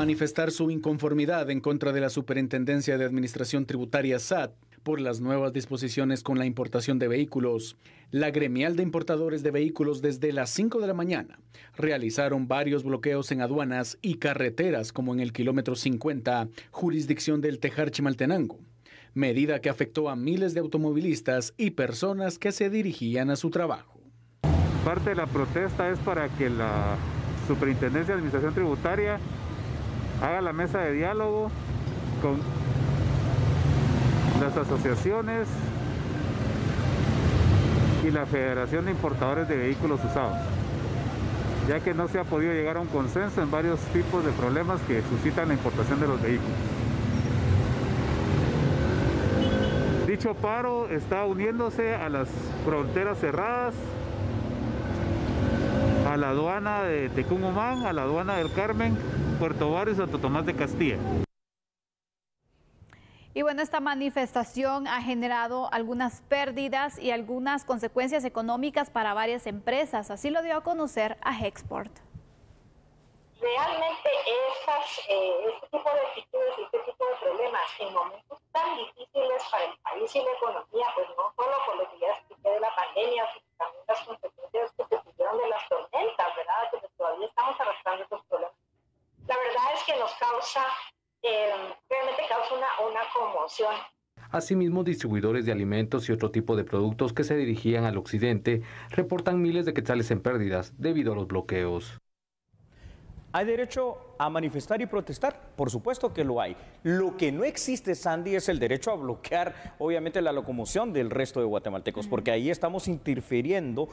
manifestar su inconformidad en contra de la Superintendencia de Administración Tributaria SAT por las nuevas disposiciones con la importación de vehículos. La gremial de importadores de vehículos desde las 5 de la mañana realizaron varios bloqueos en aduanas y carreteras como en el kilómetro 50, jurisdicción del Tejar Chimaltenango, medida que afectó a miles de automovilistas y personas que se dirigían a su trabajo. Parte de la protesta es para que la Superintendencia de Administración Tributaria haga la mesa de diálogo con las asociaciones y la Federación de Importadores de Vehículos Usados, ya que no se ha podido llegar a un consenso en varios tipos de problemas que suscitan la importación de los vehículos. Dicho paro está uniéndose a las fronteras cerradas, a la aduana de Tecumumán, a la aduana del Carmen, Puerto Barrio Santo Tomás de Castilla. Y bueno, esta manifestación ha generado algunas pérdidas y algunas consecuencias económicas para varias empresas. Así lo dio a conocer a Hexport. Realmente eh, este tipo de actitudes y este tipo de problemas en momentos tan difíciles para el país y la economía, pues no solo por lo que ya expliqué de la pandemia, sino también las consecuencias que se tuvieron de las tormentas, ¿verdad? Que pues todavía estamos la verdad es que nos causa, eh, realmente causa una, una conmoción. Asimismo, distribuidores de alimentos y otro tipo de productos que se dirigían al occidente reportan miles de quetzales en pérdidas debido a los bloqueos. Hay derecho a manifestar y protestar. Por supuesto que lo hay. Lo que no existe, Sandy, es el derecho a bloquear, obviamente, la locomoción del resto de guatemaltecos, porque ahí estamos interfiriendo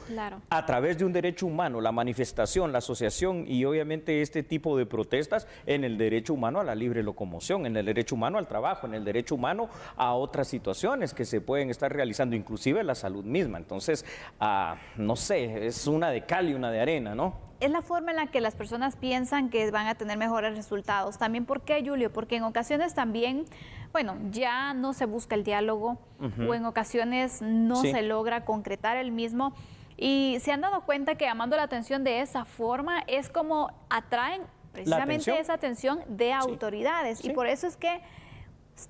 a través de un derecho humano, la manifestación, la asociación y obviamente este tipo de protestas en el derecho humano a la libre locomoción, en el derecho humano al trabajo, en el derecho humano a otras situaciones que se pueden estar realizando, inclusive la salud misma. Entonces, ah, no sé, es una de cal y una de arena, ¿no? Es la forma en la que las personas piensan que van a tener mejores resultados. También, ¿por qué, Julio? Porque en ocasiones también, bueno, ya no se busca el diálogo o en ocasiones no se logra concretar el mismo. Y se han dado cuenta que llamando la atención de esa forma es como atraen precisamente esa atención de autoridades. Y por eso es que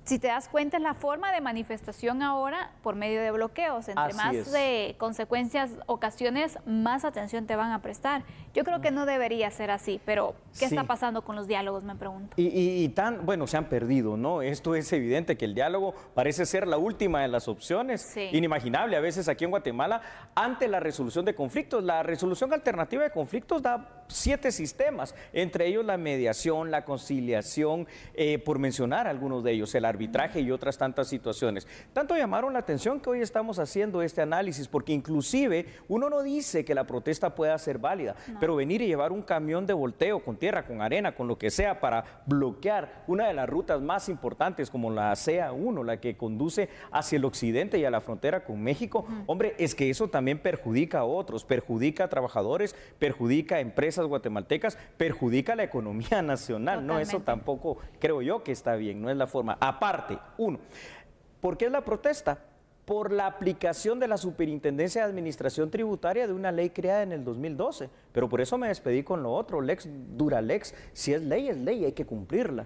si te das cuenta, es la forma de manifestación ahora por medio de bloqueos. Entre más de consecuencias, ocasiones, más atención te van a prestar. Yo creo que no debería ser así, pero ¿qué está pasando con los diálogos? Me pregunto. Y, tan, bueno, se han perdido, ¿no? Esto es evidente que el diálogo parece ser la última de las opciones. Inimaginable a veces aquí en Guatemala, ante la resolución de conflictos. La resolución alternativa de conflictos da siete sistemas, entre ellos la mediación, la conciliación, eh, por mencionar algunos de ellos, el arbitraje y otras tantas situaciones. Tanto llamaron la atención que hoy estamos haciendo este análisis, porque inclusive uno no dice que la protesta pueda ser válida, pero venir y llevar un camión de volteo con tierra, con arena, con lo que sea, para bloquear una de las rutas más importantes como la CA1, la que conduce hacia el occidente y a la frontera con México, hombre, es que eso también perjudica a otros, perjudica a trabajadores, perjudica a empresas guatemaltecas, perjudica la economía nacional. No, eso tampoco creo yo que está bien, no es la forma. Aparte, uno, ¿por qué es la protesta? por la aplicación de la Superintendencia de Administración Tributaria de una ley creada en el 2012. Pero por eso me despedí con lo otro, lex dura lex. Si es ley, es ley, hay que cumplirla.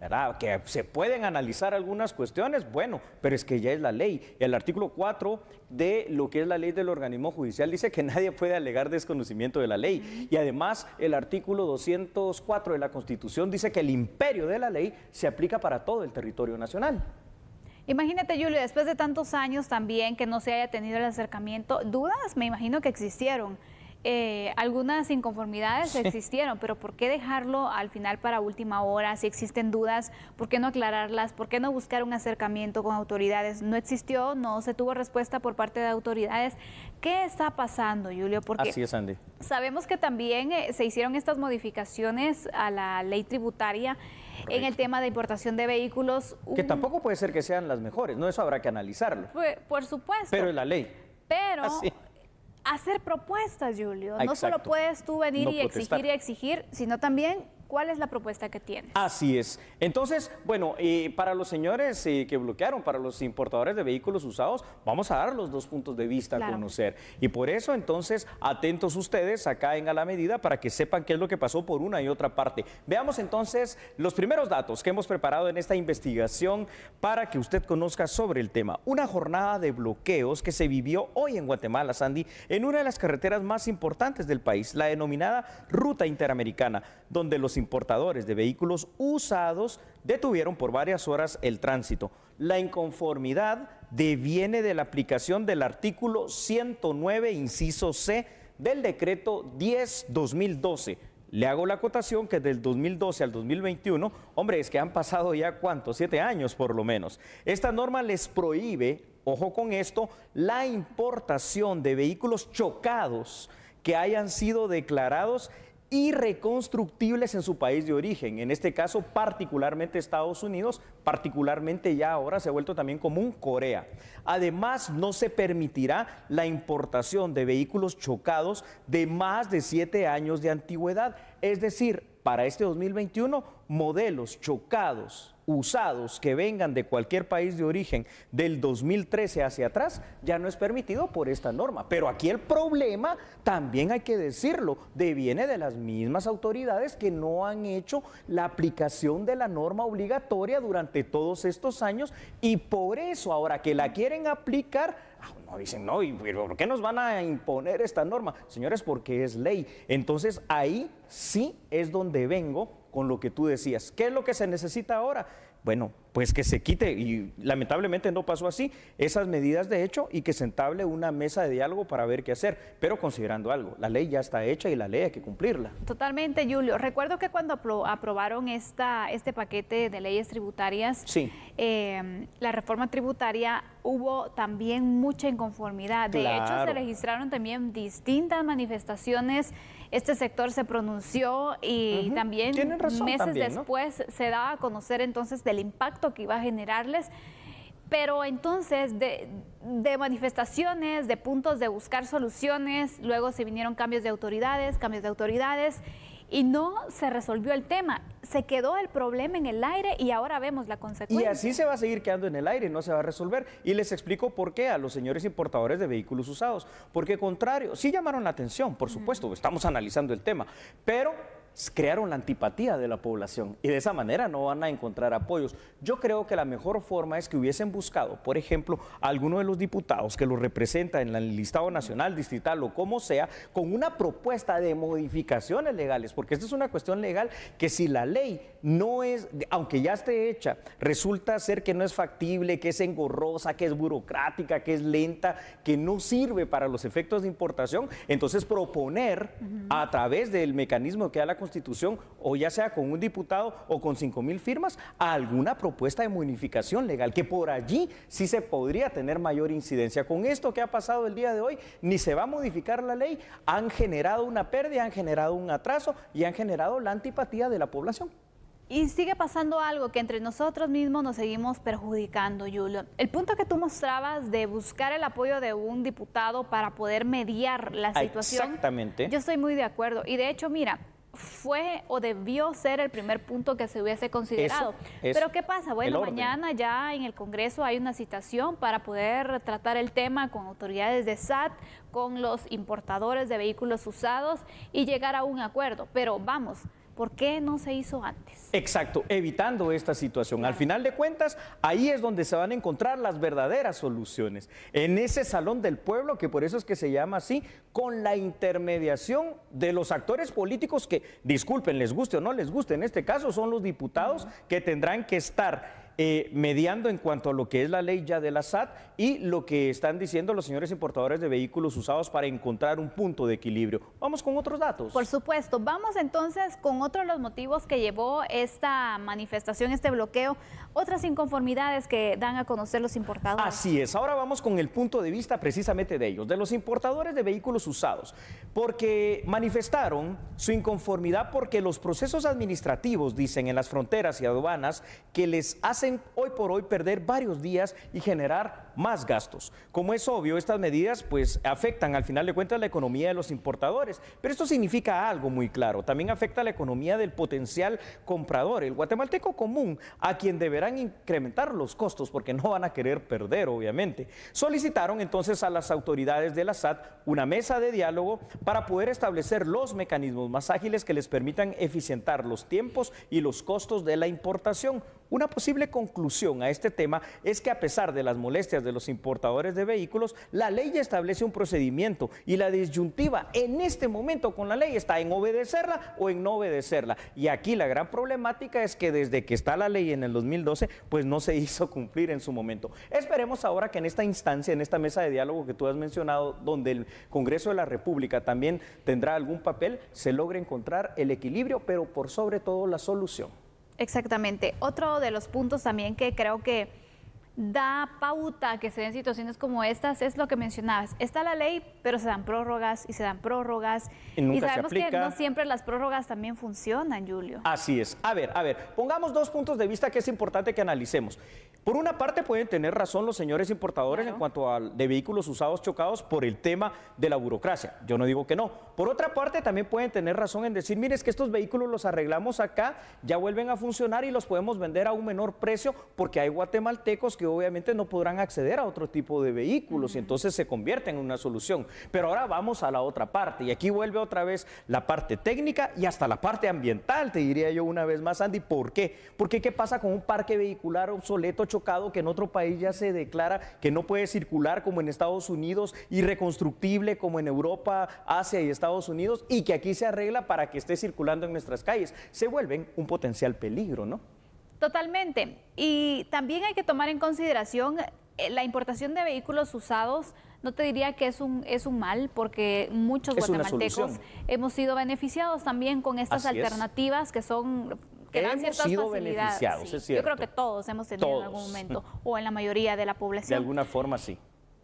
¿verdad? Que se pueden analizar algunas cuestiones, bueno, pero es que ya es la ley. El artículo 4 de lo que es la ley del organismo judicial dice que nadie puede alegar desconocimiento de la ley. Y además el artículo 204 de la Constitución dice que el imperio de la ley se aplica para todo el territorio nacional. Imagínate, Julio, después de tantos años también que no se haya tenido el acercamiento, dudas me imagino que existieron. Eh, algunas inconformidades existieron, pero ¿por qué dejarlo al final para última hora? Si existen dudas, ¿por qué no aclararlas? ¿Por qué no buscar un acercamiento con autoridades? No existió, no se tuvo respuesta por parte de autoridades. ¿Qué está pasando, Julio? Así es, Andy. Sabemos que también eh, se hicieron estas modificaciones a la ley tributaria en el tema de importación de vehículos. Que tampoco puede ser que sean las mejores, no eso habrá que analizarlo. Pues, por, supuesto. Pero es la ley. Pero ah, hacer propuestas, Julio. no solo puedes tú venir y exigir y exigir, sino también ¿Cuál es la propuesta que tiene? Así es. Entonces, bueno, eh, para los señores eh, que bloquearon, para los importadores de vehículos usados, vamos a dar los dos puntos de vista a conocer. Y por eso, entonces, atentos ustedes acá en A la Medida para que sepan qué es lo que pasó por una y otra parte. Veamos entonces los primeros datos que hemos preparado en esta investigación para que usted conozca sobre el tema. Una jornada de bloqueos que se vivió hoy en Guatemala, Sandy, en una de las carreteras más importantes del país, la denominada Ruta Interamericana, donde los importadores de vehículos usados detuvieron por varias horas el tránsito. La inconformidad deviene de la aplicación del artículo 109, inciso C, del decreto 10-2012. Le hago la acotación que del 2012 al 2021, hombre, es que han pasado ya cuántos, siete años por lo menos. Esta norma les prohíbe, ojo con esto, la importación de vehículos chocados que hayan sido declarados irreconstructibles en su país de origen, en este caso particularmente Estados Unidos, particularmente ya ahora se ha vuelto también común Corea. Además, no se permitirá la importación de vehículos chocados de más de siete años de antigüedad, es decir, para este 2021, modelos chocados usados que vengan de cualquier país de origen del 2013 hacia atrás ya no es permitido por esta norma. Pero aquí el problema, también hay que decirlo, deviene de las mismas autoridades que no han hecho la aplicación de la norma obligatoria durante todos estos años y por eso ahora que la quieren aplicar, ah, no dicen, no, ¿y por qué nos van a imponer esta norma? Señores, porque es ley. Entonces ahí sí es donde vengo con lo que tú decías. ¿Qué es lo que se necesita ahora? Bueno, pues que se quite, y lamentablemente no pasó así, esas medidas de hecho y que se entable una mesa de diálogo para ver qué hacer, pero considerando algo, la ley ya está hecha y la ley hay que cumplirla. Totalmente, Julio. Recuerdo que cuando aprobaron esta, este paquete de leyes tributarias, sí. Em, la reforma tributaria hubo también mucha inconformidad. De hecho, se registraron también distintas manifestaciones. Este sector se pronunció y también meses después se daba a conocer entonces del impacto que iba a generarles. Pero entonces de, de, manifestaciones, de puntos de buscar soluciones, luego se vinieron cambios de autoridades, cambios de autoridades y no se resolvió el tema. Se quedó el problema en el aire y ahora vemos la consecuencia. Y así se va a seguir quedando en el aire, no se va a resolver. Y les explico por qué a los señores importadores de vehículos usados. Porque contrario, sí llamaron la atención, por supuesto, estamos analizando el tema, pero crearon la antipatía de la población y de esa manera no van a encontrar apoyos. Yo creo que la mejor forma es que hubiesen buscado, por ejemplo, a alguno de los diputados que los representa en el listado nacional, distrital o como sea, con una propuesta de modificaciones legales, porque esta es una cuestión legal que si la ley no es, aunque ya esté hecha, resulta ser que no es factible, que es engorrosa, que es burocrática, que es lenta, que no sirve para los efectos de importación, entonces proponer a través del mecanismo que da la Constitución o ya sea con un diputado o con cinco mil firmas a alguna propuesta de modificación legal, que por allí sí se podría tener mayor incidencia. Con esto que ha pasado el día de hoy, ni se va a modificar la ley, han generado una pérdida, han generado un atraso y han generado la antipatía de la población. Y sigue pasando algo que entre nosotros mismos nos seguimos perjudicando, Julio. El punto que tú mostrabas de buscar el apoyo de un diputado para poder mediar la situación. Exactamente. Yo estoy muy de acuerdo. Y de hecho, mira, fue o debió ser el primer punto que se hubiese considerado. Pero ¿qué pasa? Bueno, mañana ya en el Congreso hay una citación para poder tratar el tema con autoridades de SAT, con los importadores de vehículos usados y llegar a un acuerdo. Pero vamos, ¿Por qué no se hizo antes? Exacto, evitando esta situación. Al final de cuentas, ahí es donde se van a encontrar las verdaderas soluciones. En ese salón del pueblo, que por eso es que se llama así, con la intermediación de los actores políticos que, disculpen, les guste o no les guste, en este caso son los diputados que tendrán que estar eh, mediando en cuanto a lo que es la ley ya de la SAT y lo que están diciendo los señores importadores de vehículos usados para encontrar un punto de equilibrio. Vamos con otros datos. Por supuesto, vamos entonces con otro de los motivos que llevó esta manifestación, este bloqueo, otras inconformidades que dan a conocer los importadores. Así es, ahora vamos con el punto de vista precisamente de ellos, de los importadores de vehículos usados, porque manifestaron su inconformidad porque los procesos administrativos, dicen, en las fronteras y aduanas que les hacen hoy por hoy perder varios días y generar más gastos. Como es obvio, estas medidas pues afectan al final de cuentas la economía de los importadores, pero esto significa algo muy claro, también afecta la economía del potencial comprador, el guatemalteco común, a quien deberán incrementar los costos porque no van a querer perder, obviamente. Solicitaron entonces a las autoridades de la SAT una mesa de diálogo para poder establecer los mecanismos más ágiles que les permitan eficientar los tiempos y los costos de la importación una posible conclusión a este tema es que a pesar de las molestias de los importadores de vehículos, la ley ya establece un procedimiento y la disyuntiva en este momento con la ley está en obedecerla o en no obedecerla. Y aquí la gran problemática es que desde que está la ley en el 2012, pues no se hizo cumplir en su momento. Esperemos ahora que en esta instancia, en esta mesa de diálogo que tú has mencionado, donde el Congreso de la República también tendrá algún papel, se logre encontrar el equilibrio, pero por sobre todo la solución. Exactamente. Otro de los puntos también que creo que da pauta que se den situaciones como estas, es lo que mencionabas. Está la ley, pero se dan prórrogas y se dan prórrogas. Y, sabemos que no siempre las prórrogas también funcionan, Julio. Así es. A ver, a ver, pongamos dos puntos de vista que es importante que analicemos. Por una parte pueden tener razón los señores importadores en cuanto a de vehículos usados chocados por el tema de la burocracia. Yo no digo que no. Por otra parte también pueden tener razón en decir, mire, es que estos vehículos los arreglamos acá, ya vuelven a funcionar y los podemos vender a un menor precio porque hay guatemaltecos que obviamente no podrán acceder a otro tipo de vehículos y entonces se convierte en una solución. Pero ahora vamos a la otra parte y aquí vuelve otra vez la parte técnica y hasta la parte ambiental, te diría yo una vez más, Andy, ¿por qué? Porque qué pasa con un parque vehicular obsoleto, chocado, que en otro país ya se declara que no puede circular como en Estados Unidos, irreconstructible como en Europa, Asia y Estados Unidos, y que aquí se arregla para que esté circulando en nuestras calles? Se vuelven un potencial peligro, ¿no? Totalmente. Y también hay que tomar en consideración eh, la importación de vehículos usados no te diría que es un, es un mal, porque muchos guatemaltecos hemos sido beneficiados también con estas alternativas que son que dan ciertas beneficiados, Yo creo que todos hemos tenido en algún momento, o en la mayoría de la población. De alguna forma, sí.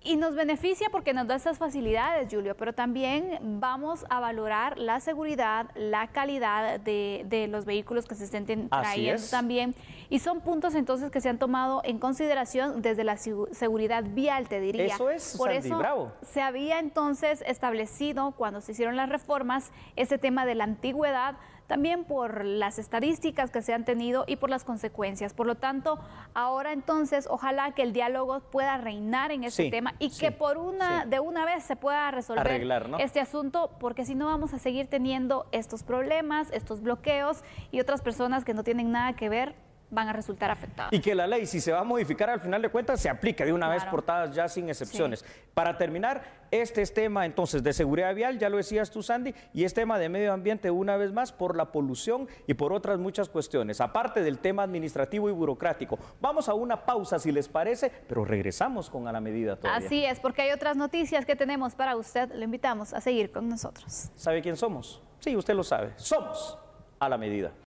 Y nos beneficia porque nos da esas facilidades, Julio, pero también vamos a valorar la seguridad, la calidad de, los vehículos que se estén trayendo también. Y son puntos entonces que se han tomado en consideración desde la seguridad vial, te diría. Eso es, Por eso se había entonces establecido cuando se hicieron las reformas ese tema de la antigüedad también por las estadísticas que se han tenido y por las consecuencias. Por lo tanto, ahora entonces, ojalá que el diálogo pueda reinar en este tema y que por una de una vez se pueda resolver este asunto, porque si no vamos a seguir teniendo estos problemas, estos bloqueos y otras personas que no tienen nada que ver van a resultar afectados. Y que la ley, si se va a modificar al final de cuentas, se aplica de una vez portadas ya sin excepciones. Para terminar, este es tema entonces de seguridad vial, ya lo decías tú Sandy, y es tema de medio ambiente una vez más por la polución y por otras muchas cuestiones, aparte del tema administrativo y burocrático. Vamos a una pausa si les parece, pero regresamos con a la medida todavía. Así es, porque hay otras noticias que tenemos para usted, le invitamos a seguir con nosotros. ¿Sabe quién somos? Sí, usted lo sabe, somos a la medida.